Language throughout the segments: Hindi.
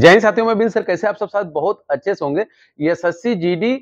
जैन साथियों में बिन सर कैसे आप सब साथ बहुत अच्छे से होंगे यशस्सी जीडी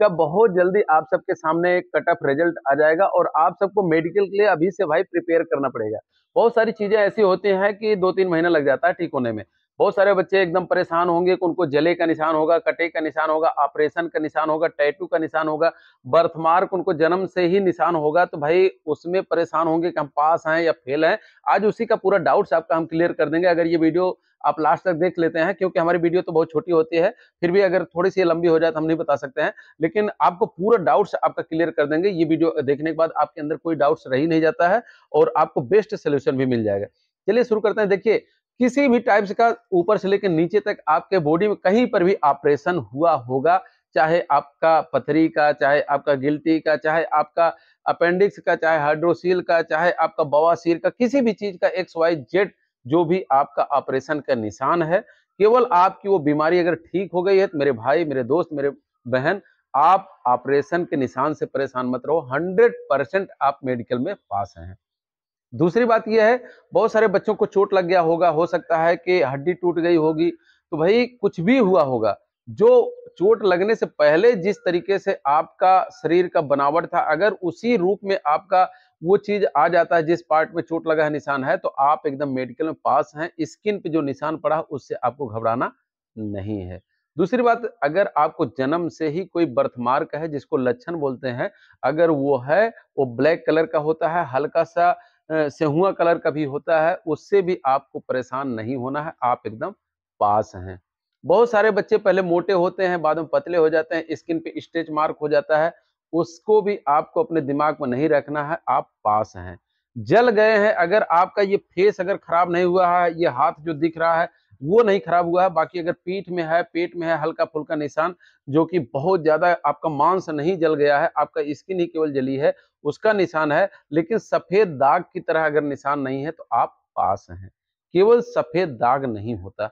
का बहुत जल्दी आप सबके सामने एक कट ऑफ रिजल्ट आ जाएगा और आप सबको मेडिकल के लिए अभी से भाई प्रिपेयर करना पड़ेगा बहुत सारी चीजें ऐसी होती हैं कि दो तीन महीना लग जाता है ठीक होने में बहुत सारे बच्चे एकदम परेशान होंगे कि उनको जले का निशान होगा कटे का निशान होगा ऑपरेशन का निशान होगा टैटू का निशान होगा बर्थमार्क उनको जन्म से ही निशान होगा तो भाई उसमें परेशान होंगे कि हम पास हैं या फेल हैं आज उसी का पूरा डाउट्स आपका हम क्लियर कर देंगे अगर ये वीडियो आप लास्ट तक देख लेते हैं क्योंकि हमारी वीडियो तो बहुत छोटी होती है फिर भी अगर थोड़ी सी लंबी हो जाए तो हम नहीं बता सकते हैं लेकिन आपको पूरा डाउट्स आपका क्लियर कर देंगे ये वीडियो देखने के बाद आपके अंदर कोई डाउट्स रही नहीं जाता है और आपको बेस्ट सोल्यूशन भी मिल जाएगा चलिए शुरू करते हैं देखिए किसी भी टाइप्स का ऊपर से लेकर नीचे तक आपके बॉडी में कहीं पर भी ऑपरेशन हुआ होगा चाहे आपका पथरी का चाहे आपका गिल्टी का चाहे आपका अपेंडिक्स का चाहे हाइड्रोसील का चाहे आपका बवासीर का किसी भी चीज का एक्स वाई जेड जो भी आपका ऑपरेशन का निशान है केवल आपकी वो बीमारी अगर ठीक हो गई है तो मेरे भाई मेरे दोस्त मेरे बहन आप ऑपरेशन के निशान से परेशान मत रहो 100 परसेंट आप मेडिकल में पास हैं दूसरी बात यह है बहुत सारे बच्चों को चोट लग गया होगा हो सकता है कि हड्डी टूट गई होगी तो भाई कुछ भी हुआ होगा जो चोट लगने से पहले जिस तरीके से आपका शरीर का बनावट था अगर उसी रूप में आपका वो चीज आ जाता है जिस पार्ट में चोट लगा है निशान है तो आप एकदम मेडिकल में पास हैं स्किन पे जो निशान पड़ा है उससे आपको घबराना नहीं है दूसरी बात अगर आपको जन्म से ही कोई बर्थमार्क है जिसको लक्षण बोलते हैं अगर वो है वो ब्लैक कलर का होता है हल्का सा सेहुआ कलर का भी होता है उससे भी आपको परेशान नहीं होना है आप एकदम पास हैं बहुत सारे बच्चे पहले मोटे होते हैं बाद में पतले हो जाते हैं स्किन पे स्ट्रेच मार्क हो जाता है उसको भी आपको अपने दिमाग में नहीं रखना है आप पास हैं जल गए हैं अगर आपका ये फेस अगर खराब नहीं हुआ है ये हाथ जो दिख रहा है वो नहीं खराब हुआ है बाकी अगर पीठ में है पेट में है हल्का फुल्का निशान जो कि बहुत ज्यादा आपका मांस नहीं जल गया है आपका स्किन ही केवल जली है उसका निशान है लेकिन सफेद दाग की तरह अगर निशान नहीं है तो आप पास हैं केवल सफेद दाग नहीं होता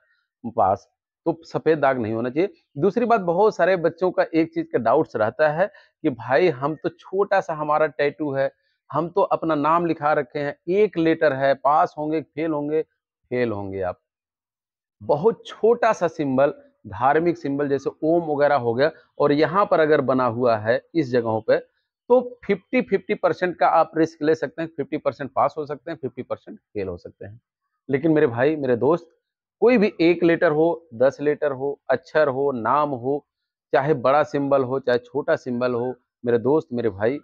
पास तो सफ़ेद दाग नहीं होना चाहिए दूसरी बात बहुत सारे बच्चों का एक चीज़ का डाउट्स रहता है कि भाई हम तो छोटा सा हमारा टैटू है हम तो अपना नाम लिखा रखे हैं एक लेटर है पास होंगे फेल होंगे फेल होंगे आप बहुत छोटा सा सिंबल धार्मिक सिंबल जैसे ओम वगैरह हो गया और यहाँ पर अगर बना हुआ है इस जगहों पर तो 50 50 परसेंट का आप रिस्क ले सकते हैं 50 परसेंट पास हो सकते हैं 50 परसेंट फेल हो सकते हैं लेकिन मेरे भाई मेरे दोस्त कोई भी एक लेटर हो दस लेटर हो अक्षर हो नाम हो चाहे बड़ा सिंबल हो चाहे छोटा सिंबल हो मेरे दोस्त मेरे भाई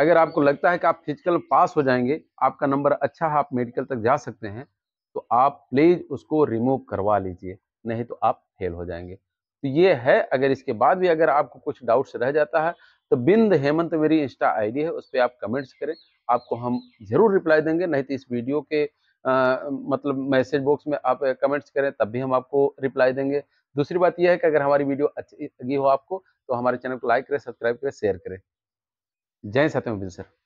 अगर आपको लगता है कि आप फिजिकल पास हो जाएंगे आपका नंबर अच्छा है आप मेडिकल तक जा सकते हैं तो आप प्लीज़ उसको रिमूव करवा लीजिए नहीं तो आप फेल हो जाएंगे तो ये है अगर इसके बाद भी अगर आपको कुछ डाउट्स रह जाता है तो बिंद हेमंत मेरी इंस्टा आईडी है उस पर आप कमेंट्स करें आपको हम ज़रूर रिप्लाई देंगे नहीं तो इस वीडियो के आ, मतलब मैसेज बॉक्स में आप कमेंट्स करें तब भी हम आपको रिप्लाई देंगे दूसरी बात यह है कि अगर हमारी वीडियो अच्छी लगी हो आपको तो हमारे चैनल को लाइक करें सब्सक्राइब करें शेयर करें जय सत्यम सर